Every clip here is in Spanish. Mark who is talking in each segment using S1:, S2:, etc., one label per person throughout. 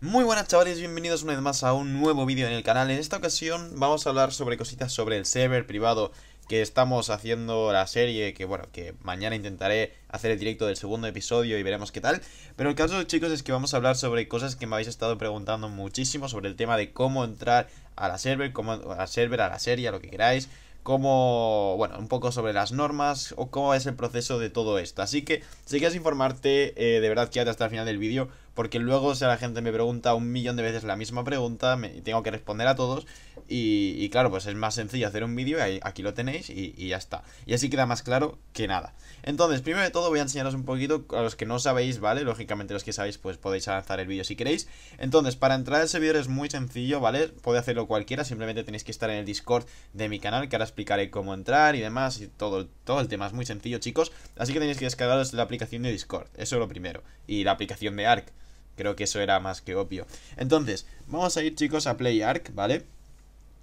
S1: Muy buenas chavales, bienvenidos una vez más a un nuevo vídeo en el canal. En esta ocasión vamos a hablar sobre cositas sobre el server privado que estamos haciendo la serie, que bueno, que mañana intentaré hacer el directo del segundo episodio y veremos qué tal. Pero el caso, chicos, es que vamos a hablar sobre cosas que me habéis estado preguntando muchísimo, sobre el tema de cómo entrar a la server, cómo a la server, a la serie, a lo que queráis, como bueno, un poco sobre las normas o cómo es el proceso de todo esto. Así que si quieres informarte, eh, de verdad quédate hasta el final del vídeo porque luego, si sea, la gente me pregunta un millón de veces la misma pregunta, tengo que responder a todos. Y, claro, pues es más sencillo hacer un vídeo, y aquí lo tenéis y, ya está. Y así queda más claro que nada. Entonces, primero de todo voy a enseñaros un poquito a los que no sabéis, ¿vale? Lógicamente los que sabéis pues podéis avanzar el vídeo si queréis. Entonces, para entrar al servidor es muy sencillo, ¿vale? Puede hacerlo cualquiera, simplemente tenéis que estar en el Discord de mi canal, que ahora explicaré cómo entrar y demás, y todo, todo el tema es muy sencillo, chicos. Así que tenéis que descargaros la aplicación de Discord, eso es lo primero. Y la aplicación de ARC Creo que eso era más que obvio. Entonces, vamos a ir chicos a Play ¿vale?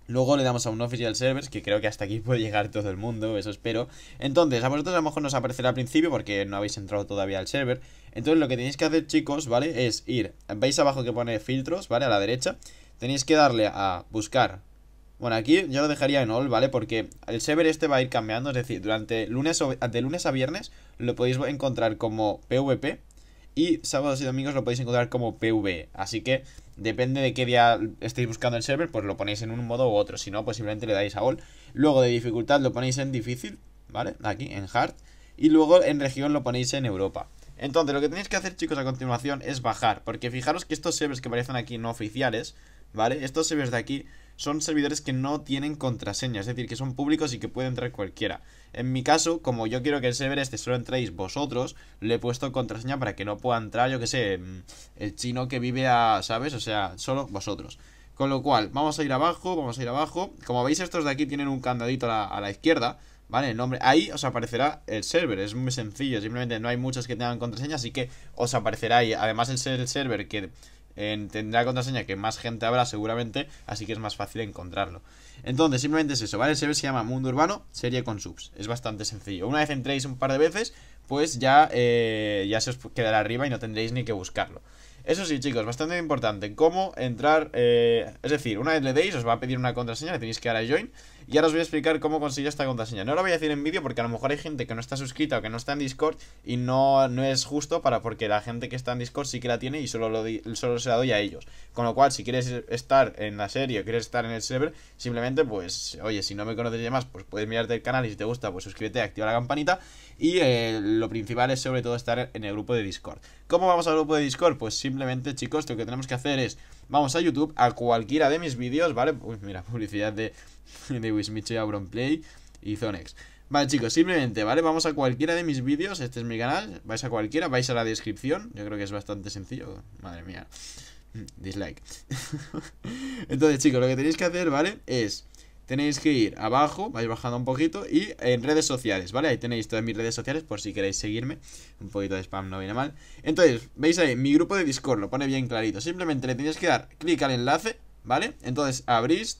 S1: Luego le damos a un Official Servers, que creo que hasta aquí puede llegar todo el mundo, eso espero. Entonces, a vosotros a lo mejor nos aparecerá al principio porque no habéis entrado todavía al server. Entonces, lo que tenéis que hacer, chicos, ¿vale? Es ir, veis abajo que pone filtros, ¿vale? A la derecha. Tenéis que darle a buscar. Bueno, aquí yo lo dejaría en all, ¿vale? Porque el server este va a ir cambiando, es decir, durante lunes de lunes a viernes lo podéis encontrar como PvP, y sábados y domingos lo podéis encontrar como Pv Así que depende de qué día estéis buscando el server, pues lo ponéis en un modo u otro. Si no, pues simplemente le dais a All. Luego de dificultad lo ponéis en difícil, ¿vale? Aquí, en hard. Y luego en región lo ponéis en Europa. Entonces, lo que tenéis que hacer, chicos, a continuación es bajar. Porque fijaros que estos servers que aparecen aquí no oficiales ¿vale? Estos servidores de aquí son servidores que no tienen contraseña, es decir, que son públicos y que puede entrar cualquiera. En mi caso, como yo quiero que el server este solo entréis vosotros, le he puesto contraseña para que no pueda entrar, yo que sé, mm, el chino que vive a, ¿sabes? O sea, solo vosotros. Con lo cual, vamos a ir abajo, vamos a ir abajo. Como veis, estos de aquí tienen un candadito a la, izquierda, ¿vale? El nombre. Ahí os aparecerá el server, es muy sencillo, simplemente no hay muchos que tengan contraseña, así que os aparecerá ahí. Además, el server que tendrá contraseña que más gente habrá seguramente, así que es más fácil encontrarlo. Entonces, simplemente es eso, ¿vale? El server se llama Mundo Urbano, serie con subs. Es bastante sencillo. Una vez entréis un par de veces, pues ya, eh, ya se os quedará arriba y no tendréis ni que buscarlo. Eso sí, chicos, bastante importante. Cómo entrar. Eh, es decir, una vez le deis, os va a pedir una contraseña, le tenéis que dar a join. Y ahora os voy a explicar cómo conseguir esta contraseña. No lo voy a decir en vídeo porque a lo mejor hay gente que no está suscrita o que no está en Discord y no, no es justo para porque la gente que está en Discord sí que la tiene y solo, se la doy a ellos. Con lo cual, si quieres estar en la serie o quieres estar en el server, simplemente pues, oye, si no me conoces ya más, pues puedes mirarte el canal y si te gusta, pues suscríbete, activa la campanita. Y eh, lo principal es sobre todo estar en el grupo de Discord. ¿Cómo vamos al grupo de Discord? Pues simplemente, chicos, lo que tenemos que hacer es vamos a YouTube, a cualquiera de mis vídeos, ¿vale? Pues mira, publicidad de, de Wismicho y Auronplay y Zonex. Vale, chicos, simplemente, ¿vale? Vamos a cualquiera de mis vídeos, este es mi canal, vais a cualquiera, vais a la descripción, yo creo que es bastante sencillo, madre mía, dislike. Entonces, chicos, lo que tenéis que hacer, ¿vale? Es tenéis que ir abajo, vais bajando un poquito y en redes sociales, ¿vale? Ahí tenéis todas mis redes sociales por si queréis seguirme. Un poquito de spam no viene mal. Entonces, veis ahí, mi grupo de Discord, lo pone bien clarito. Simplemente le tenéis que dar clic al enlace, ¿vale? Entonces abrís,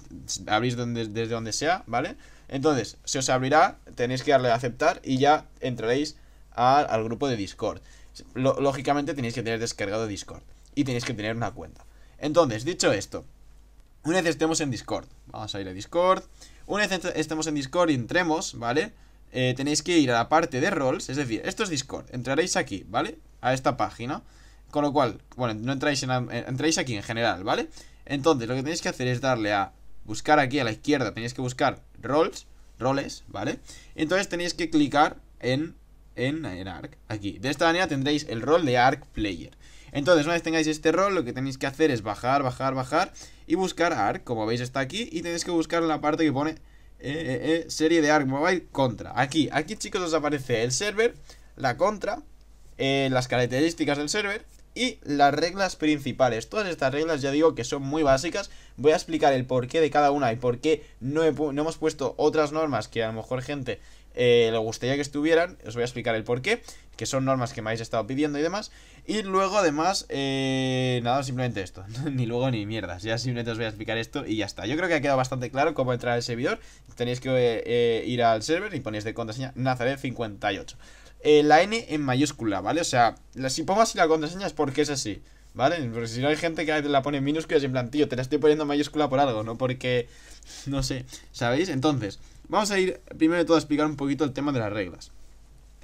S1: abrís desde donde sea, ¿vale? Entonces, se os abrirá, tenéis que darle a aceptar y ya entraréis al grupo de Discord. lógicamente tenéis que tener descargado Discord y tenéis que tener una cuenta. Entonces, dicho esto, una vez estemos en Discord, vamos a ir a Discord. Una vez estemos en Discord y entremos, ¿vale? Eh, tenéis que ir a la parte de roles, es decir, esto es Discord, entraréis aquí, ¿vale? A esta página. Con lo cual, bueno, no entráis en, entráis aquí en general, ¿vale? Entonces, lo que tenéis que hacer es darle a buscar aquí a la izquierda, tenéis que buscar roles, roles, ¿vale? Entonces tenéis que clicar en, en, en ARC, aquí. De esta manera tendréis el rol de ARC Player. Entonces, una vez tengáis este rol, lo que tenéis que hacer es bajar, bajar, bajar y buscar ARC, como veis está aquí, y tenéis que buscar en la parte que pone eh, eh, eh, serie de ARC Mobile contra. Aquí, aquí chicos os aparece el server, la contra, las características del server y las reglas principales. Todas estas reglas ya digo que son muy básicas. Voy a explicar el porqué de cada una y por qué no, hemos puesto otras normas que a lo mejor gente eh, le gustaría que estuvieran. Os voy a explicar el porqué, que son normas que me habéis estado pidiendo y demás. Y luego además, eh, nada, simplemente esto. ni luego ni mierdas. Ya simplemente os voy a explicar esto y ya está. Yo creo que ha quedado bastante claro cómo entrar al servidor. Tenéis que eh, ir al server y ponéis de contraseña Nazareth 58 eh, la N en mayúscula, ¿vale? O sea, si pongo así la contraseña es porque es así, ¿vale? Porque si no hay gente que la pone en minúscula es en plan, tío, te la estoy poniendo en mayúscula por algo, ¿no? Porque, no sé, ¿sabéis? Entonces, vamos a ir primero de todo a explicar un poquito el tema de las reglas.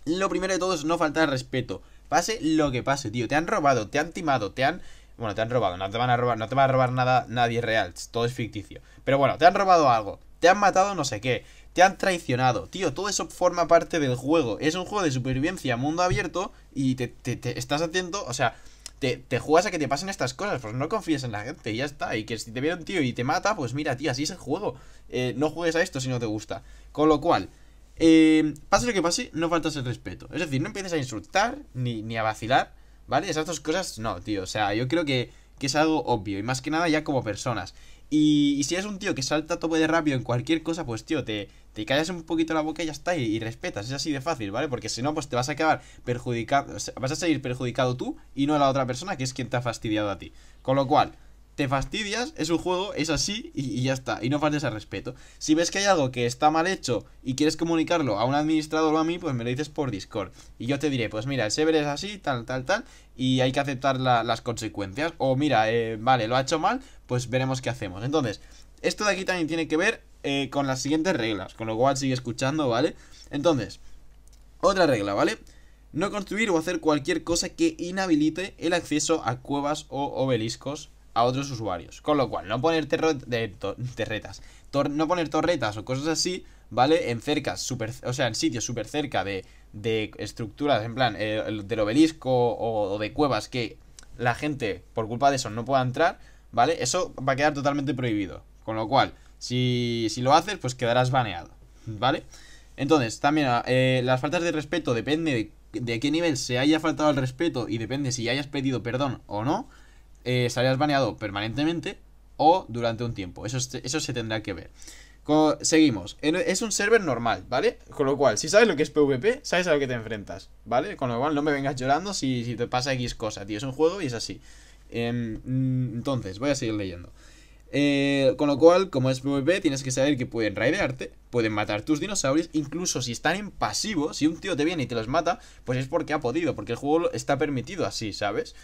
S1: Lo primero de todo es no faltar respeto. Pase lo que pase, tío. Te han robado, te han timado, te han... Bueno, te han robado, no te van a robar, no te va a robar nada, nadie real, todo es ficticio. Pero bueno, te han robado algo te han matado no sé qué, te han traicionado. Tío, todo eso forma parte del juego. Es un juego de supervivencia, mundo abierto, y te, estás haciendo o sea, te, juegas a que te pasen estas cosas, pues no confíes en la gente y ya está. Y que si te viene un tío y te mata, pues mira, tío, así es el juego. Eh, no juegues a esto si no te gusta. Con lo cual, eh, pase lo que pase, no faltas el respeto. Es decir, no empieces a insultar ni, ni a vacilar, ¿vale? Esas dos cosas, no, tío. O sea, yo creo que, que es algo obvio. Y más que nada ya como personas. Y, si eres un tío que salta tope de rápido en cualquier cosa, pues tío, te, callas un poquito la boca y ya está, y, respetas, es así de fácil, ¿vale? Porque si no, pues te vas a acabar perjudicado, vas a seguir perjudicado tú y no a la otra persona, que es quien te ha fastidiado a ti. Con lo cual, te fastidias, es un juego, es así y, ya está, y no faltes al respeto. Si ves que hay algo que está mal hecho y quieres comunicarlo a un administrador o a mí, pues me lo dices por Discord. Y yo te diré, pues mira, el Sever es así, tal, tal, tal, y hay que aceptar las consecuencias. O mira, eh, vale, lo ha hecho mal, pues veremos qué hacemos. Entonces, esto de aquí también tiene que ver eh, con las siguientes reglas, con lo cual sigue escuchando, ¿vale? Entonces, otra regla, ¿vale? No construir o hacer cualquier cosa que inhabilite el acceso a cuevas o obeliscos a otros usuarios. Con lo cual, no poner terretas, no poner torretas o cosas así, ¿vale? En cercas, super, o sea, en sitios súper cerca de, estructuras, en plan, eh, del obelisco o, de cuevas que la gente, por culpa de eso, no pueda entrar, ¿vale? Eso va a quedar totalmente prohibido. Con lo cual, si, si lo haces, pues quedarás baneado, ¿vale? Entonces, también ah, eh, las faltas de respeto depende de, de, qué nivel se haya faltado el respeto y depende si hayas pedido perdón o no, eh, estarías baneado permanentemente o durante un tiempo. Eso, eso se tendrá que ver. seguimos. Es un server normal, ¿vale? Con lo cual, si sabes lo que es PvP, sabes a lo que te enfrentas, ¿vale? Con lo cual, no me vengas llorando si, te pasa X cosa, tío. Es un juego y es así. Em, mm, entonces, voy a seguir leyendo. Eh, con lo cual, como es PvP, tienes que saber que pueden raidearte, pueden matar tus dinosaurios, incluso si están en pasivo, si un tío te viene y te los mata, pues es porque ha podido, porque el juego está permitido así, ¿sabes?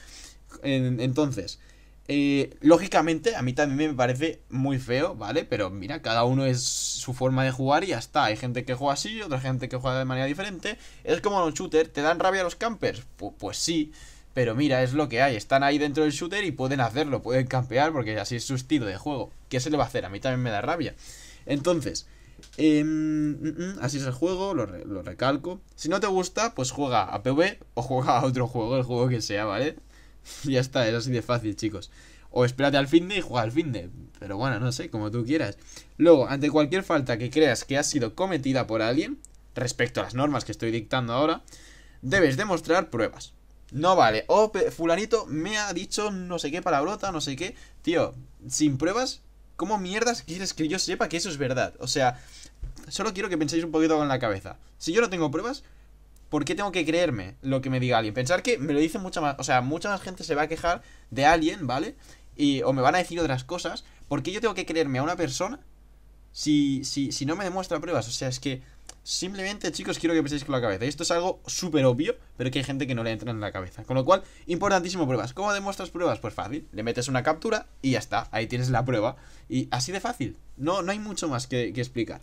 S1: entonces, eh, lógicamente, a mí también me parece muy feo, ¿vale? Pero mira, cada uno es su forma de jugar y ya está. Hay gente que juega así, otra gente que juega de manera diferente. Es como un shooter, ¿te dan rabia los campers? Pues, sí, pero mira, es lo que hay. Están ahí dentro del shooter y pueden hacerlo, pueden campear porque así es su estilo de juego. ¿Qué se le va a hacer? A mí también me da rabia. Entonces, em, mm, mm, así es el juego, lo, lo recalco. Si no te gusta, pues juega a PV o juega a otro juego, el juego que sea, ¿vale? ya está, es así de fácil, chicos. O espérate al fin de y juega al fin de. Pero bueno, no sé, como tú quieras. Luego, ante cualquier falta que creas que ha sido cometida por alguien, respecto a las normas que estoy dictando ahora, debes demostrar pruebas. No vale, O oh, fulanito me ha dicho no sé qué palabrota, no sé qué. Tío, sin pruebas, ¿cómo mierdas quieres que yo sepa que eso es verdad? O sea, solo quiero que penséis un poquito con la cabeza. Si yo no tengo pruebas, ¿Por qué tengo que creerme lo que me diga alguien? Pensar que me lo dice mucha más. O sea, mucha más gente se va a quejar de alguien, ¿vale? Y, o me van a decir otras cosas. ¿Por qué yo tengo que creerme a una persona si, si, si no me demuestra pruebas? O sea, es que simplemente, chicos, quiero que penséis con la cabeza. esto es algo súper obvio, pero que hay gente que no le entra en la cabeza. Con lo cual, importantísimo pruebas. ¿Cómo demuestras pruebas? Pues fácil. Le metes una captura y ya está. Ahí tienes la prueba. Y así de fácil. No, no hay mucho más que explicar.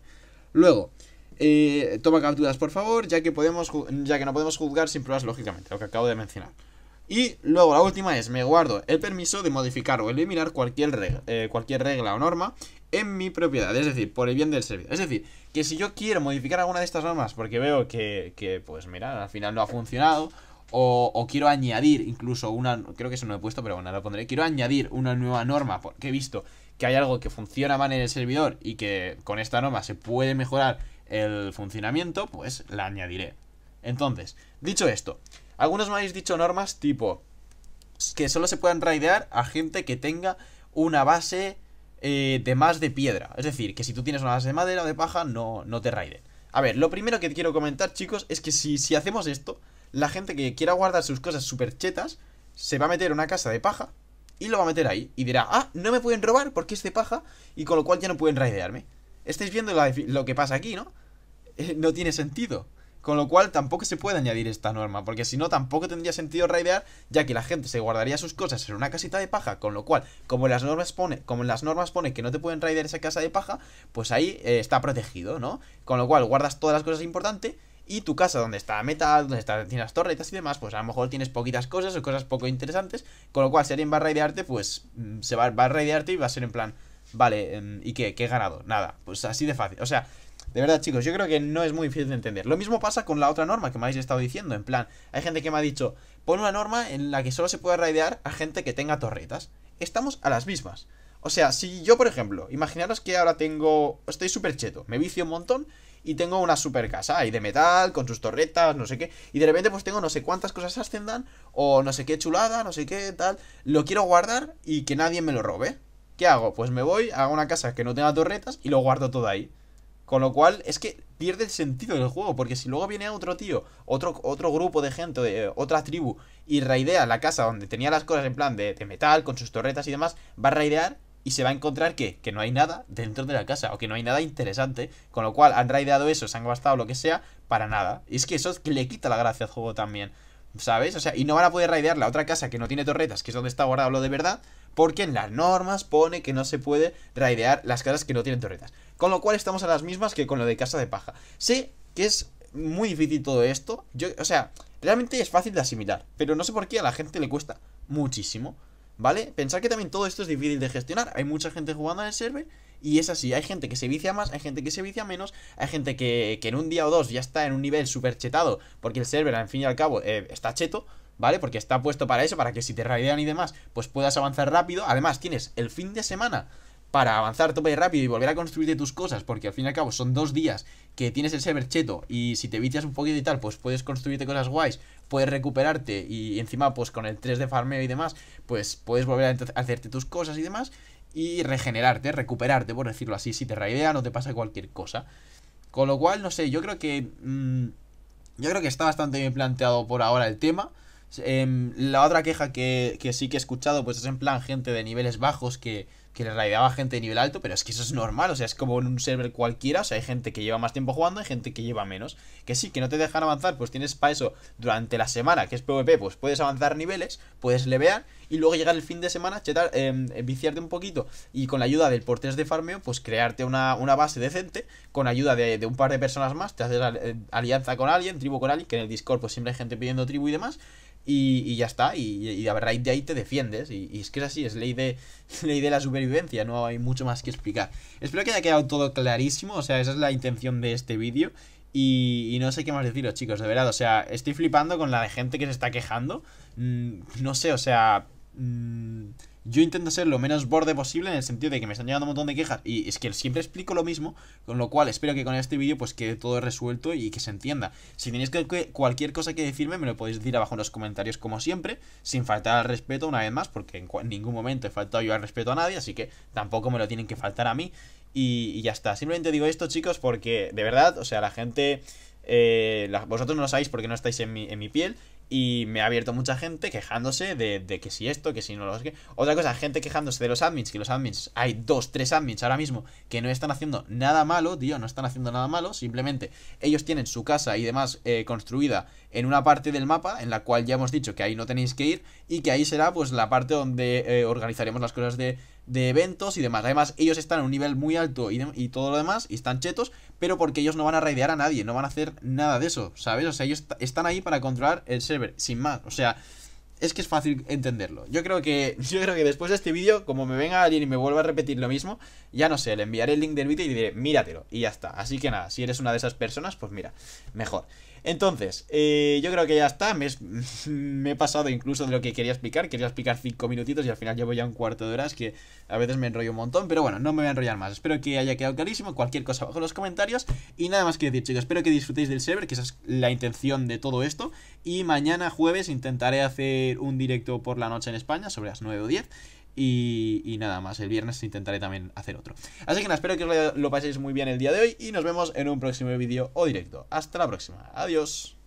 S1: Luego. Eh, toma capturas, por favor, ya que, podemos, ya que no podemos juzgar sin pruebas, lógicamente, lo que acabo de mencionar. Y luego la última es, me guardo el permiso de modificar o eliminar cualquier regla, eh, cualquier regla o norma en mi propiedad, es decir, por el bien del servidor. Es decir, que si yo quiero modificar alguna de estas normas porque veo que, pues mira, al final no ha funcionado, o, o, quiero añadir incluso una, creo que eso no he puesto, pero bueno, lo pondré, quiero añadir una nueva norma porque he visto que hay algo que funciona mal en el servidor y que con esta norma se puede mejorar el funcionamiento, pues la añadiré. Entonces, dicho esto, algunos me habéis dicho normas tipo que solo se puedan raidear a gente que tenga una base eh, de más de piedra. Es decir, que si tú tienes una base de madera o de paja, no, no te raide, A ver, lo primero que quiero comentar, chicos, es que si, hacemos esto, la gente que quiera guardar sus cosas súper chetas se va a meter En una casa de paja y lo va a meter ahí. Y dirá, ah, no me pueden robar porque es de paja y con lo cual ya no pueden raidearme estáis viendo lo que pasa aquí, ¿no? Eh, no tiene sentido. Con lo cual tampoco se puede añadir esta norma, porque si no tampoco tendría sentido raidear, ya que la gente se guardaría sus cosas en una casita de paja, con lo cual, como las normas pone, como las normas pone que no te pueden raidear esa casa de paja, pues ahí eh, está protegido, ¿no? Con lo cual guardas todas las cosas importantes y tu casa donde está metal, donde está, tienes torretas y demás, pues a lo mejor tienes poquitas cosas o cosas poco interesantes, con lo cual si alguien va a raidearte, pues mm, se va, va a raidearte y va a ser en plan, Vale, em, ¿y qué? ¿Qué he ganado? Nada, pues así de fácil. O sea, de verdad, chicos, yo creo que no es muy difícil de entender. Lo mismo pasa con la otra norma que me habéis estado diciendo. En plan, hay gente que me ha dicho, pon una norma en la que solo se pueda raidear a gente que tenga torretas. Estamos a las mismas. O sea, si yo, por ejemplo, imaginaros que ahora tengo. Estoy súper cheto, me vicio un montón y tengo una super casa ahí de metal, con sus torretas, no sé qué. Y de repente, pues tengo no sé cuántas cosas ascendan, o no sé qué chulada, no sé qué, tal. Lo quiero guardar y que nadie me lo robe. ¿Qué hago? Pues me voy a una casa que no tenga torretas y lo guardo todo ahí. Con lo cual, es que pierde el sentido del juego, porque si luego viene otro tío, otro, otro grupo de gente, de eh, otra tribu, y raidea la casa donde tenía las cosas en plan de, metal, con sus torretas y demás, va a raidear y se va a encontrar que, que no hay nada dentro de la casa, o que no hay nada interesante, con lo cual han raideado eso, se han gastado lo que sea, para nada. Y es que eso le quita la gracia al juego también. ¿Sabes? O sea, y no van a poder raidear la otra casa que no tiene torretas, que es donde está guardado lo de verdad, porque en las normas pone que no se puede raidear las casas que no tienen torretas. Con lo cual estamos a las mismas que con lo de casa de paja. Sé que es muy difícil todo esto. Yo, o sea, realmente es fácil de asimilar, pero no sé por qué a la gente le cuesta muchísimo. ¿Vale? Pensar que también todo esto es difícil de gestionar. Hay mucha gente jugando en el server y es así, hay gente que se vicia más, hay gente que se vicia menos, hay gente que, en un día o dos ya está en un nivel súper chetado, porque el server, al fin y al cabo, eh, está cheto, ¿vale? Porque está puesto para eso, para que si te raidean y demás, pues puedas avanzar rápido. Además, tienes el fin de semana para avanzar tope rápido y volver a construirte tus cosas, porque al fin y al cabo son dos días que tienes el server cheto y si te vicias un poquito y tal, pues puedes construirte cosas guays, puedes recuperarte y encima pues con el 3 de farmeo y demás, pues puedes volver a hacerte tus cosas y demás y regenerarte, recuperarte, por decirlo así. Si te raidea, no te pasa cualquier cosa. Con lo cual, no sé, yo creo que. Mm, yo creo que está bastante bien planteado por ahora el tema. Em, la otra queja que, que, sí que he escuchado, pues es en plan gente de niveles bajos que que en realidad gente de nivel alto, pero es que eso es normal, o sea, es como en un server cualquiera, o sea, hay gente que lleva más tiempo jugando, hay gente que lleva menos, que sí, que no te dejan avanzar, pues tienes para eso durante la semana, que es PvP, pues puedes avanzar niveles, puedes levear, y luego llegar el fin de semana, chetar, em, viciarte un poquito, y con la ayuda del portés de farmeo, pues crearte una, base decente, con ayuda de, un par de personas más, te haces eh, alianza con alguien, tribu con alguien, que en el Discord pues siempre hay gente pidiendo tribu y demás, y, ya está, y, a raíz de ahí te defiendes, y, es que es así, es ley de, ley de la no hay mucho más que explicar. Espero que haya quedado todo clarísimo, o sea, esa es la intención de este vídeo. Y, no sé qué más deciros, chicos, de verdad, o sea, estoy flipando con la gente que se está quejando. Mm, no sé, o sea... Mm, yo intento ser lo menos borde posible en el sentido de que me están llegando un montón de quejas y es que siempre explico lo mismo, con lo cual espero que con este vídeo pues quede todo resuelto y que se entienda. Si tenéis que, cualquier cosa que decirme me lo podéis decir abajo en los comentarios como siempre, sin faltar al respeto una vez más, porque en, ningún momento he faltado yo al respeto a nadie, así que tampoco me lo tienen que faltar a mí y, ya está. Simplemente digo esto chicos porque de verdad, o sea, la gente... Eh, vosotros no lo sabéis porque no estáis en mi piel y me ha abierto mucha gente quejándose de, que si esto, que si no lo sé. Otra cosa, gente quejándose de los admins, que los admins, hay dos, tres admins ahora mismo que no están haciendo nada malo, tío, no están haciendo nada malo. Simplemente ellos tienen su casa y demás eh, construida en una parte del mapa en la cual ya hemos dicho que ahí no tenéis que ir y que ahí será pues la parte donde eh, organizaremos las cosas de de eventos y demás. Además, ellos están a un nivel muy alto y, todo lo demás, y están chetos, pero porque ellos no van a raidear a nadie, no van a hacer nada de eso, ¿sabes? O sea, ellos están ahí para controlar el server, sin más. O sea, es que es fácil entenderlo. Yo creo que, yo creo que después de este vídeo, como me venga alguien y me vuelva a repetir lo mismo, ya no sé, le enviaré el link del vídeo y le diré, míratelo, y ya está. Así que nada, si eres una de esas personas, pues mira, mejor. Entonces, eh, yo creo que ya está. Me, he pasado incluso de lo que quería explicar. Quería explicar 5 minutitos y al final llevo ya un cuarto de horas que a veces me enrollo un montón. Pero bueno, no me voy a enrollar más. Espero que haya quedado clarísimo. Cualquier cosa bajo los comentarios. Y nada más que decir, chicos. Espero que disfrutéis del server, que esa es la intención de todo esto. Y mañana jueves intentaré hacer un directo por la noche en España, sobre las 9 o 10. Y, nada más, el viernes intentaré también hacer otro. Así que nada, espero que lo paséis muy bien el día de hoy y nos vemos en un próximo vídeo o directo. Hasta la próxima, adiós.